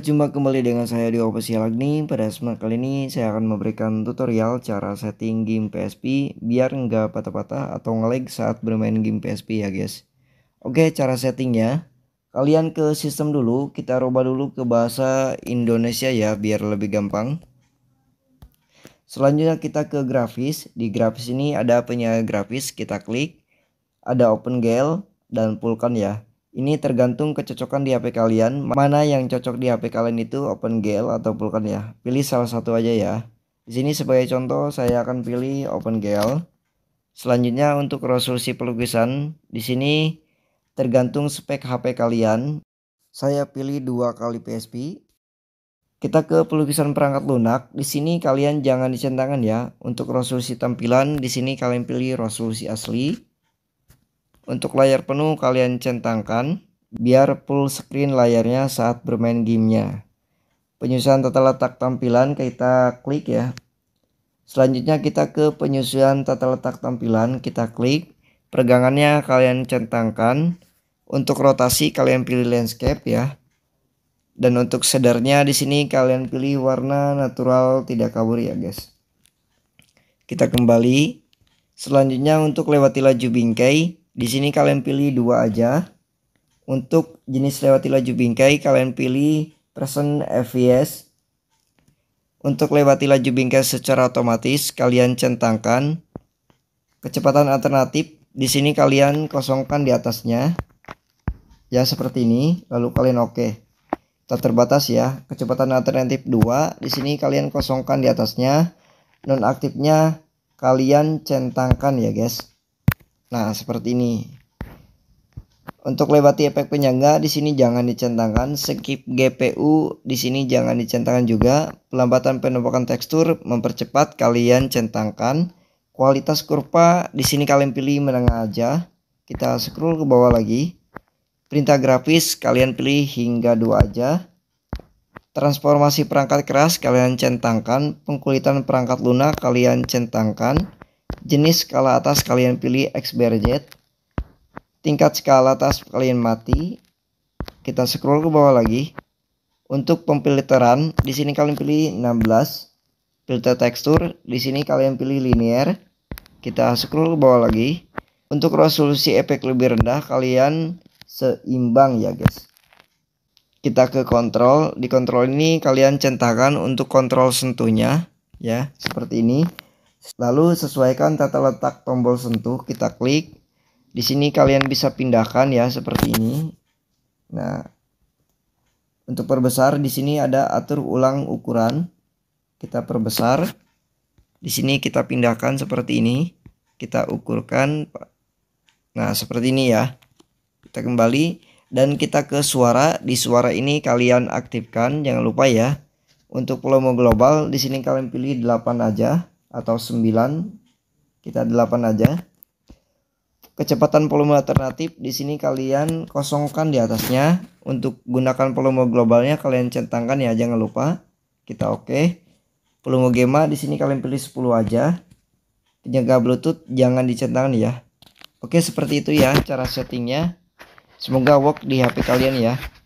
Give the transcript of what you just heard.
Berjumpa kembali dengan saya di Official Agni. Pada semangat kali ini saya akan memberikan tutorial cara setting game PSP biar nggak patah-patah atau ngelag saat bermain game PSP ya guys. Oke cara settingnya. Kalian ke sistem dulu, kita rubah dulu ke bahasa Indonesia ya biar lebih gampang. Selanjutnya kita ke grafis. Di grafis ini ada penyaga grafis, kita klik. Ada Open OpenGL dan Vulkan ya. Ini tergantung kecocokan di HP kalian. Mana yang cocok di HP kalian itu Open Gel atau Vulkan ya. Pilih salah satu aja ya. Di sini sebagai contoh saya akan pilih Open Gel Selanjutnya untuk resolusi pelukisan, di sini tergantung spek HP kalian. Saya pilih 2 kali PSP. Kita ke pelukisan perangkat lunak. Di sini kalian jangan dicentangkan ya. Untuk resolusi tampilan di sini kalian pilih resolusi asli. Untuk layar penuh kalian centangkan biar full screen layarnya saat bermain gamenya. Penyusunan tata letak tampilan kita klik ya. Selanjutnya kita ke penyusunan tata letak tampilan kita klik. Pergangannya kalian centangkan. Untuk rotasi kalian pilih landscape ya. Dan untuk sedarnya di sini kalian pilih warna natural tidak kabur ya guys. Kita kembali. Selanjutnya untuk lewati laju bingkai di sini kalian pilih dua aja. Untuk jenis lewati laju bingkai kalian pilih present FVS. Untuk lewati laju bingkai secara otomatis kalian centangkan. Kecepatan alternatif di sini kalian kosongkan di atasnya. Ya seperti ini, lalu kalian oke. Okay. Tak terbatas ya. Kecepatan alternatif 2 di sini kalian kosongkan di atasnya. Nonaktifnya kalian centangkan ya guys. Nah, seperti ini. Untuk lewati efek penyangga di sini jangan dicentangkan, skip GPU di sini jangan dicentangkan juga. Pelambatan penumpukan tekstur mempercepat kalian centangkan. Kualitas kurva di sini kalian pilih menengah aja. Kita scroll ke bawah lagi. Perintah grafis kalian pilih hingga 2 aja. Transformasi perangkat keras kalian centangkan, pengkulitan perangkat lunak kalian centangkan Jenis skala atas kalian pilih XBRZ Tingkat skala atas kalian mati. Kita scroll ke bawah lagi. Untuk pemfilteran, di sini kalian pilih 16. Filter tekstur, di sini kalian pilih linear. Kita scroll ke bawah lagi. Untuk resolusi efek lebih rendah, kalian seimbang ya guys kita ke kontrol di kontrol ini kalian centakan untuk kontrol sentuhnya ya seperti ini Lalu sesuaikan tata letak tombol sentuh, kita klik. Di sini kalian bisa pindahkan ya seperti ini. Nah, untuk perbesar di sini ada atur ulang ukuran. Kita perbesar. Di sini kita pindahkan seperti ini. Kita ukurkan. Nah, seperti ini ya. Kita kembali dan kita ke suara. Di suara ini kalian aktifkan, jangan lupa ya. Untuk volume global di sini kalian pilih 8 aja atau 9 kita 8 aja kecepatan volume alternatif di sini kalian kosongkan di atasnya untuk gunakan volume globalnya kalian centangkan ya jangan lupa kita oke okay. volume gema di sini kalian pilih 10 aja penjaga bluetooth jangan dicentangkan ya oke okay, seperti itu ya cara settingnya semoga work di HP kalian ya